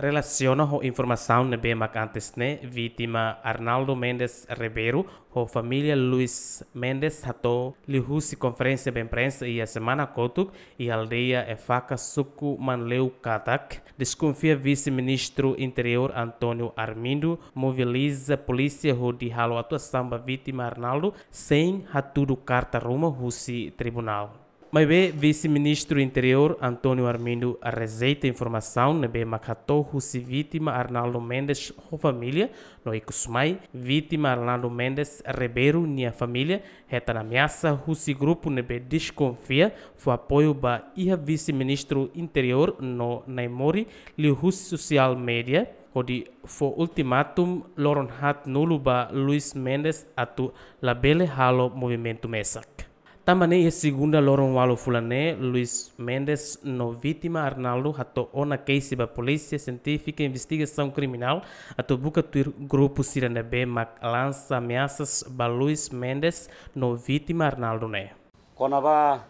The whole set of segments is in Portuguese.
Relaciona a informação na BEMAC antes né, vítima Arnaldo Mendes Ribeiro, a família Luiz Mendes Hato, lihusi conferência bem prensa e a semana Kotuk e aldeia e faca Suku Manleu Katak. Desconfia vice-ministro interior Antônio Armindo, mobiliza polícia ho de halo atuação vítima Arnaldo sem hatudo carta rumo husi tribunal. Mas bem, vice-ministro interior Antônio Armindo rejeita informação na bem macatorro se vítima Arnaldo Mendes com família no Icusmai, vítima Arnaldo Mendes Ribeiro minha família, reta na ameaça o grupo na desconfia foi apoio ba ia vice-ministro interior no Naimori, li russo social media, onde foi ultimatum loron hat nulo ba Luiz Mendes atu labele halo movimento mesak. Tambane ia segunda lorong walu fulane Luiz Mendes no vítima Arnaldo hato ona case ba polícia científica investigação criminal ato buca tuir grupo Sirana B lança ameaças ba Luiz Mendes no vítima Arnaldo ne. Conava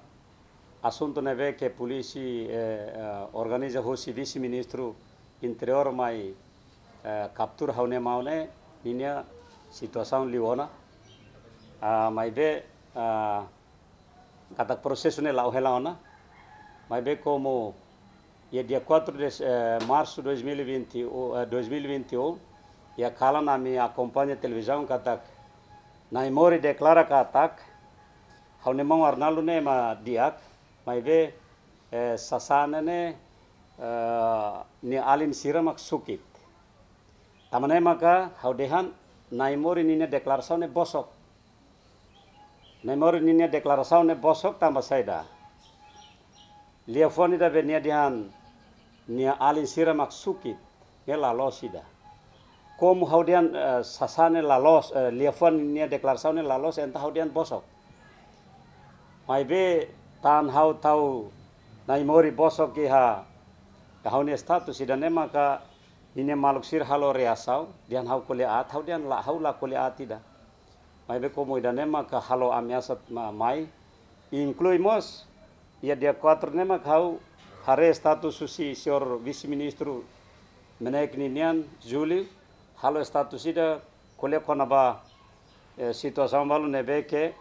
assunto neve que polícia eh, eh, organiza hosi vice ministro interior mai eh, captura haune maune ninia situação liona ah, mai be ah, katak proses ini lau helaona mai be como ya dia 4 Des, eh, 2020, 2020 eh, e uh, um, 2020 ia ya cala na minha acompanha televisão katak na imori deklara katak hau ne arnalu ne ma diak mai be eh, sasana ne eh, ni alim siramak sukit tamane maka hau dehan na imori ni ne declaração ne bosok memori ninia deklarasau ne bosok tambah saida lia foni da benia nia dihan nia alin sira maksukit eh, ne lalosida kom haudian uh, sasane lalos eh, lia foni nia deklarasau ne lalos entah haudian bosok mai be tan hau tau nai mori bosok ki ha hau ne status ida ne maka ini maluk sir halo reasau dian hau kuliah hau dian la hau la kuliah tidak mai Maibe ko moida nema ka halo amiasat ma mai inklui mos ia dia quatro nema kau hare status susi sior visi ministru menaik ninian juli halo status ida kole kona ba e, situação balu nebe ke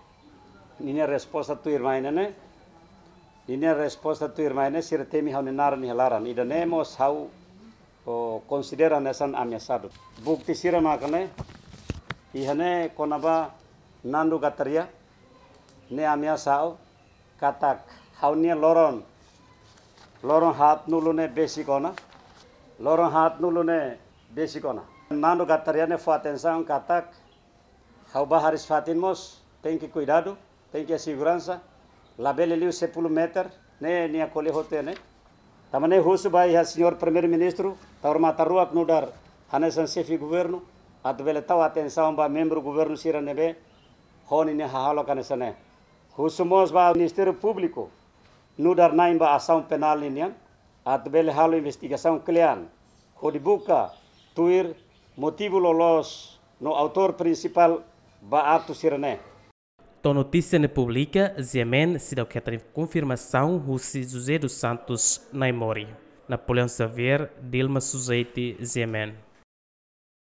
ninia resposta tu irmaine ne ninia resposta tu irmaine sir temi hau ninar ni helaran ida nemos hau o considera nesan amiasado bukti sira makane इहने कोनाबा नांडू गातरिया ने आमिया साओ काटक हाउनिया लोरन लोरन हाथ नुलुने ने बेसी कोना लोरन हाथ नुलुने ने बेसी कोना नांडू गातरिया ने फातेंसांग काटक हाउबा हरिस फातिन मोस थैंक यू कुइडाडू थैंक यू सिग्रांसा लाबेले लियो सेपुल मेटर ने निया कोले होते ने तमने हुसु भाई हा सीनियर प्रीमियर मिनिस्टर तवर मा तरुआ कनुडर हने सन सेफी governor advele tau atenção para membro governo siranebe Rony ne Canesané. kanesane husumos o ministério público nudar naim ba ação penal nian advele halo investigação clean Rodibuca, tuir motivo lolos no autor principal ba ato sirane Então, notícia na publica, Zemen se deu que confirmação Rússia José dos Santos Naimori. Napoleão Xavier, Dilma Suzeite, Zemen.